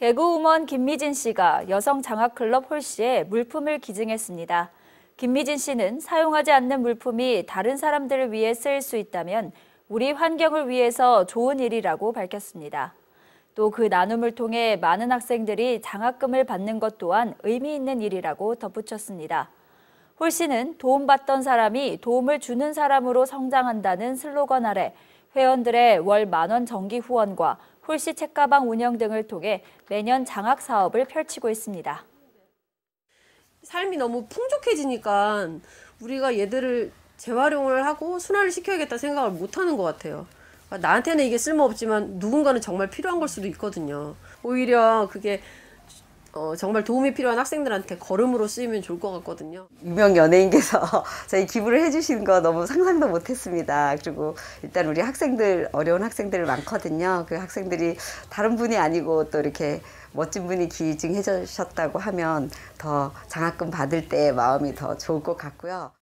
개그우먼 김미진 씨가 여성 장학클럽 홀씨에 물품을 기증했습니다. 김미진 씨는 사용하지 않는 물품이 다른 사람들을 위해 쓰일 수 있다면 우리 환경을 위해서 좋은 일이라고 밝혔습니다. 또 그 나눔을 통해 많은 학생들이 장학금을 받는 것 또한 의미 있는 일이라고 덧붙였습니다. 홀 씨는 도움받던 사람이 도움을 주는 사람으로 성장한다는 슬로건 아래 회원들의 월 만원 정기 후원과 홀씨 책가방 운영 등을 통해 매년 장학 사업을 펼치고 있습니다. 삶이 너무 풍족해지니까 우리가 얘들을 재활용을 하고 순환을 시켜야겠다 생각을 못하는 것 같아요. 그러니까 나한테는 이게 쓸모없지만 누군가는 정말 필요한 걸 수도 있거든요. 오히려 그게 어, 정말 도움이 필요한 학생들한테 걸음으로 쓰이면 좋을 것 같거든요. 유명 연예인께서 저희 기부를 해주신 거 너무 상상도 못했습니다. 그리고 일단 우리 학생들 어려운 학생들 많거든요. 그 학생들이 다른 분이 아니고 또 이렇게 멋진 분이 기증해 주셨다고 하면 더 장학금 받을 때 마음이 더 좋을 것 같고요.